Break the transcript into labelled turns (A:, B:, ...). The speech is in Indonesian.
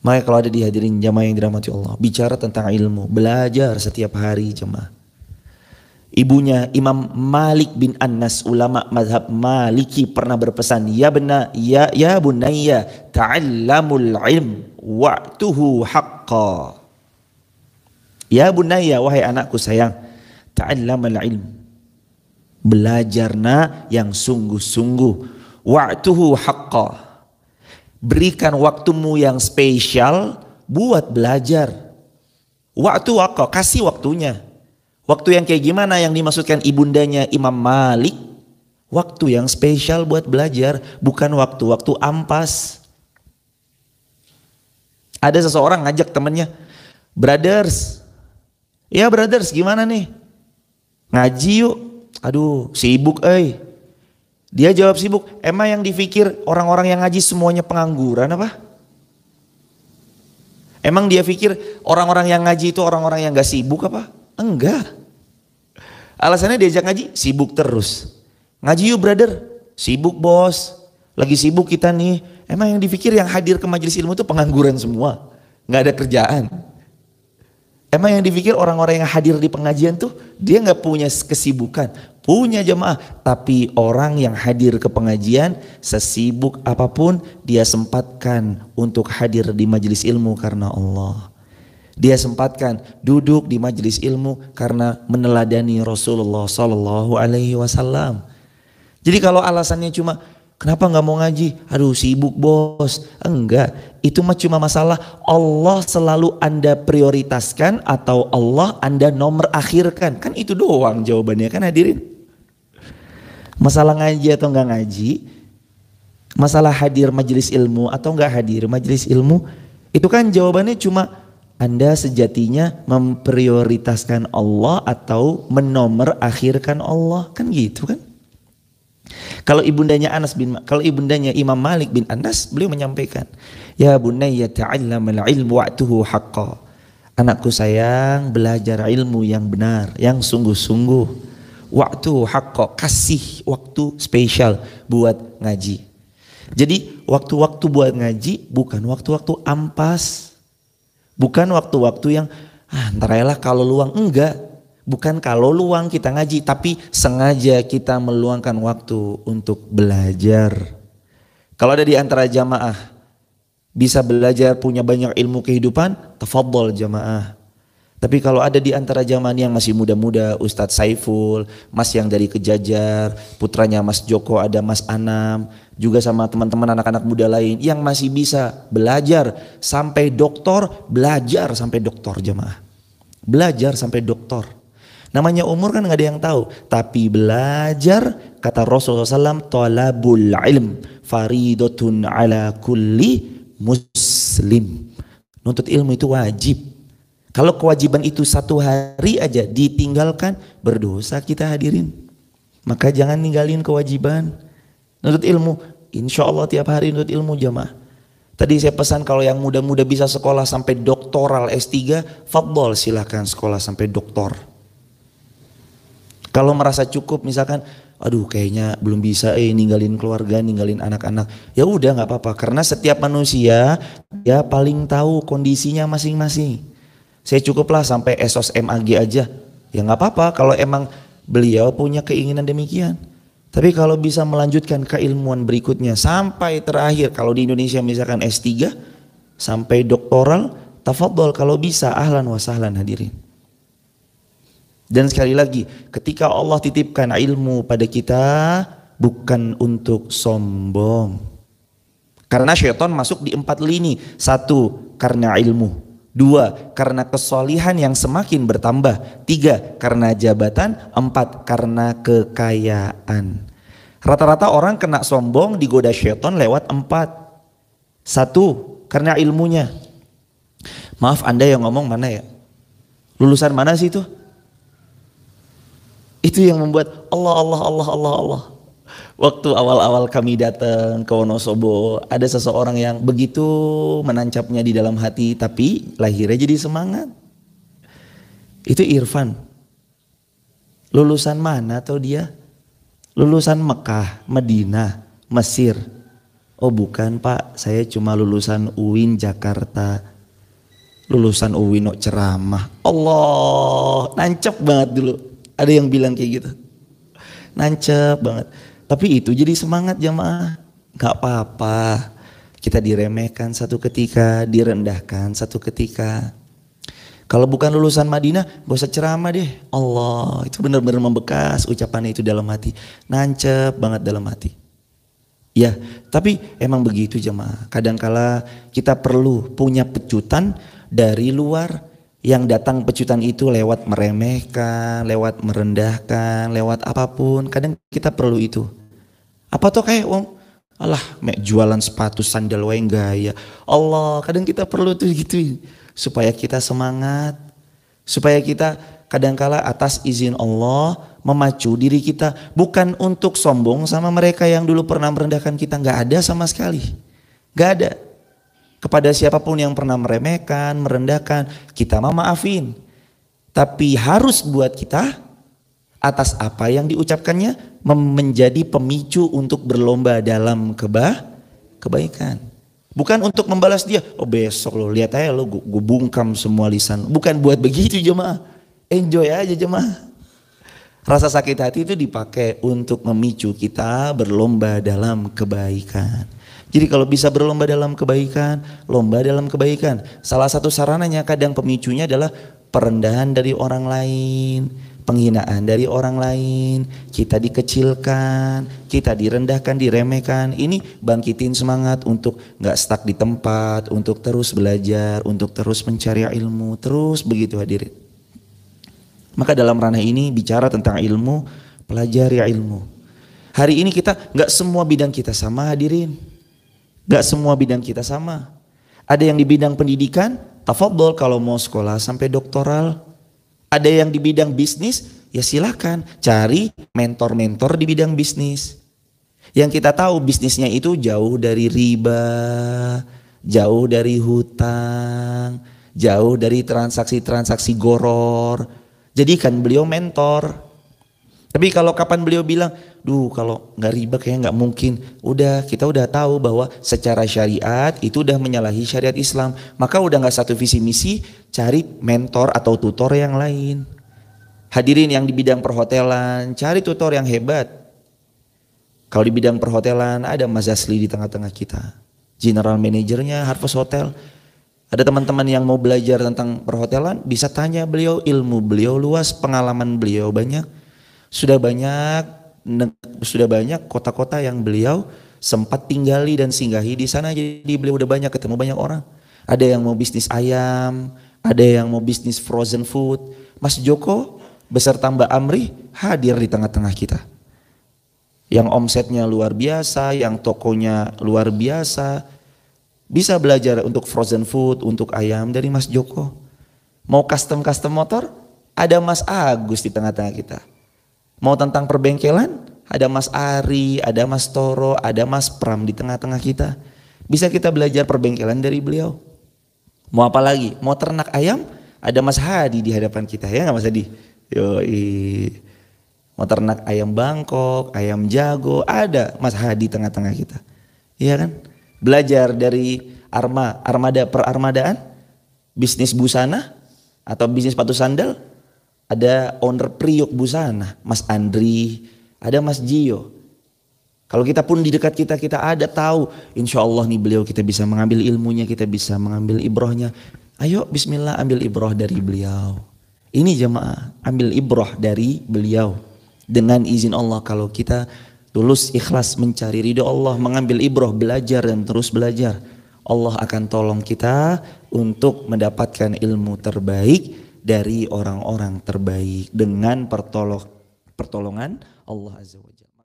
A: Maka kalau ada dihadirin jamaah yang dirahmati Allah, bicara tentang ilmu, belajar setiap hari jemaah. Ibunya Imam Malik bin Anas ulama mazhab Maliki pernah berpesan, "Ya bena ya ya bunayya, ta'allamul ilm wa'tuhu haqqa." Ya bunayya, wahai anakku sayang, ta'allamul ilm. Belajarna yang sungguh-sungguh, wa'tuhu haqqa Berikan waktumu yang spesial buat belajar. Waktu waktu kasih waktunya. Waktu yang kayak gimana yang dimaksudkan ibundanya Imam Malik? Waktu yang spesial buat belajar, bukan waktu-waktu ampas. Ada seseorang ngajak temennya, brothers, ya brothers gimana nih? Ngaji yuk, aduh sibuk eh dia jawab sibuk, emang yang difikir orang-orang yang ngaji semuanya pengangguran apa? Emang dia pikir orang-orang yang ngaji itu orang-orang yang gak sibuk apa? Enggak. Alasannya diajak ngaji, sibuk terus. Ngaji yuk brother, sibuk bos. Lagi sibuk kita nih. Emang yang dipikir yang hadir ke majelis ilmu itu pengangguran semua. Gak ada kerjaan. Emang yang dipikir orang-orang yang hadir di pengajian tuh dia gak punya kesibukan. Punya jemaah, tapi orang yang hadir ke pengajian sesibuk apapun dia sempatkan untuk hadir di majelis ilmu karena Allah. Dia sempatkan duduk di majelis ilmu karena meneladani Rasulullah Sallallahu Alaihi Wasallam. Jadi kalau alasannya cuma Kenapa nggak mau ngaji? Aduh sibuk bos. Enggak, itu mah cuma masalah Allah selalu Anda prioritaskan atau Allah Anda nomor akhirkan. Kan itu doang jawabannya kan hadirin. Masalah ngaji atau nggak ngaji, masalah hadir majelis ilmu atau nggak hadir majelis ilmu, itu kan jawabannya cuma Anda sejatinya memprioritaskan Allah atau menomor akhirkan Allah. Kan gitu kan? Kalau ibundanya Anas bin kalau ibundanya Imam Malik bin Anas beliau menyampaikan, "Ya bunayya ta'allamal ilmu wa'tuhu haqqo." Anakku sayang, belajar ilmu yang benar, yang sungguh-sungguh. Waktu hakko kasih waktu spesial buat ngaji. Jadi waktu-waktu buat ngaji bukan waktu-waktu ampas. Bukan waktu-waktu yang ah, lah kalau luang enggak bukan kalau luang kita ngaji, tapi sengaja kita meluangkan waktu untuk belajar. Kalau ada di antara jamaah bisa belajar punya banyak ilmu kehidupan, tafadhol jamaah. Tapi kalau ada di antara jamaah yang masih muda-muda, Ustadz Saiful, Mas yang dari Kejajar, putranya Mas Joko, ada Mas Anam, juga sama teman-teman anak-anak muda lain yang masih bisa belajar sampai doktor, belajar sampai doktor jamaah, Belajar sampai doktor. Namanya umur kan nggak ada yang tahu. Tapi belajar kata Rasulullah SAW talabul ilm faridotun ala kulli muslim. Nuntut ilmu itu wajib. Kalau kewajiban itu satu hari aja ditinggalkan berdosa kita hadirin. Maka jangan ninggalin kewajiban. Nuntut ilmu. Insya Allah tiap hari nuntut ilmu jamaah. Tadi saya pesan kalau yang muda-muda bisa sekolah sampai doktoral S3, fadbol silahkan sekolah sampai doktor. Kalau merasa cukup misalkan, aduh kayaknya belum bisa eh ninggalin keluarga, ninggalin anak-anak. Ya udah nggak apa-apa karena setiap manusia ya paling tahu kondisinya masing-masing. Saya cukuplah sampai esos MAG aja. Ya nggak apa-apa kalau emang beliau punya keinginan demikian. Tapi kalau bisa melanjutkan keilmuan berikutnya sampai terakhir kalau di Indonesia misalkan S3 sampai doktoral, tafadhol kalau bisa ahlan wa sahlan hadirin. Dan sekali lagi, ketika Allah titipkan ilmu pada kita, bukan untuk sombong. Karena syaitan masuk di empat lini. Satu, karena ilmu. Dua, karena kesolihan yang semakin bertambah. Tiga, karena jabatan. Empat, karena kekayaan. Rata-rata orang kena sombong digoda syaitan lewat empat. Satu, karena ilmunya. Maaf Anda yang ngomong mana ya? Lulusan mana sih itu? Itu yang membuat Allah, Allah, Allah, Allah, Allah. Waktu awal-awal kami datang ke Wonosobo, ada seseorang yang begitu menancapnya di dalam hati, tapi lahirnya jadi semangat. Itu Irfan. Lulusan mana atau dia? Lulusan Mekah, Madinah, Mesir. Oh bukan pak, saya cuma lulusan UIN Jakarta. Lulusan UIN no ceramah. Allah, nancep banget dulu ada yang bilang kayak gitu. Nancep banget. Tapi itu jadi semangat jamaah. Gak apa-apa. Kita diremehkan satu ketika, direndahkan satu ketika. Kalau bukan lulusan Madinah, gak usah ceramah deh. Allah, itu benar-benar membekas ucapannya itu dalam hati. Nancep banget dalam hati. Ya, tapi emang begitu jemaah. Kadangkala kita perlu punya pecutan dari luar yang datang pecutan itu lewat meremehkan, lewat merendahkan, lewat apapun. Kadang kita perlu itu. Apa tuh kayak om, Allah mek jualan sepatu sandal wae gaya. Allah, kadang kita perlu tuh gitu supaya kita semangat, supaya kita kadangkala atas izin Allah memacu diri kita bukan untuk sombong sama mereka yang dulu pernah merendahkan kita nggak ada sama sekali nggak ada kepada siapapun yang pernah meremehkan, merendahkan, kita mau maafin. Tapi harus buat kita atas apa yang diucapkannya menjadi pemicu untuk berlomba dalam keba kebaikan. Bukan untuk membalas dia, oh besok lo lihat aja lo gue bungkam semua lisan. Bukan buat begitu jemaah. Enjoy aja jemaah. Rasa sakit hati itu dipakai untuk memicu kita berlomba dalam kebaikan. Jadi kalau bisa berlomba dalam kebaikan, lomba dalam kebaikan. Salah satu sarananya kadang pemicunya adalah perendahan dari orang lain, penghinaan dari orang lain, kita dikecilkan, kita direndahkan, diremehkan. Ini bangkitin semangat untuk nggak stuck di tempat, untuk terus belajar, untuk terus mencari ilmu, terus begitu hadirin. Maka dalam ranah ini bicara tentang ilmu, pelajari ilmu. Hari ini kita nggak semua bidang kita sama hadirin. Gak semua bidang kita sama. Ada yang di bidang pendidikan, tafadol kalau mau sekolah sampai doktoral. Ada yang di bidang bisnis, ya silakan cari mentor-mentor di bidang bisnis. Yang kita tahu bisnisnya itu jauh dari riba, jauh dari hutang, jauh dari transaksi-transaksi goror. kan beliau mentor. Tapi kalau kapan beliau bilang, duh kalau nggak riba kayaknya nggak mungkin. Udah kita udah tahu bahwa secara syariat itu udah menyalahi syariat Islam. Maka udah nggak satu visi misi, cari mentor atau tutor yang lain. Hadirin yang di bidang perhotelan, cari tutor yang hebat. Kalau di bidang perhotelan ada Mas Asli di tengah-tengah kita. General manajernya Harvest Hotel. Ada teman-teman yang mau belajar tentang perhotelan, bisa tanya beliau ilmu beliau luas, pengalaman beliau banyak sudah banyak sudah banyak kota-kota yang beliau sempat tinggali dan singgahi di sana jadi beliau udah banyak ketemu banyak orang. Ada yang mau bisnis ayam, ada yang mau bisnis frozen food. Mas Joko beserta Mbak Amri hadir di tengah-tengah kita. Yang omsetnya luar biasa, yang tokonya luar biasa. Bisa belajar untuk frozen food, untuk ayam dari Mas Joko. Mau custom-custom motor, ada Mas Agus di tengah-tengah kita Mau tentang perbengkelan? Ada Mas Ari, ada Mas Toro, ada Mas Pram di tengah-tengah kita. Bisa kita belajar perbengkelan dari beliau. Mau apa lagi? Mau ternak ayam? Ada Mas Hadi di hadapan kita ya nggak Mas Hadi? Yoi. Mau ternak ayam Bangkok, ayam jago, ada Mas Hadi tengah-tengah kita. Iya kan? Belajar dari arma, armada perarmadaan, bisnis busana atau bisnis sepatu sandal, ada owner Priok Busana, Mas Andri, ada Mas Gio. Kalau kita pun di dekat kita, kita ada tahu. Insya Allah nih beliau kita bisa mengambil ilmunya, kita bisa mengambil ibrohnya. Ayo bismillah ambil ibroh dari beliau. Ini jemaah, ambil ibroh dari beliau. Dengan izin Allah kalau kita tulus ikhlas mencari ridho Allah, mengambil ibroh, belajar dan terus belajar. Allah akan tolong kita untuk mendapatkan ilmu terbaik dari orang-orang terbaik dengan pertolong pertolongan Allah Azza wa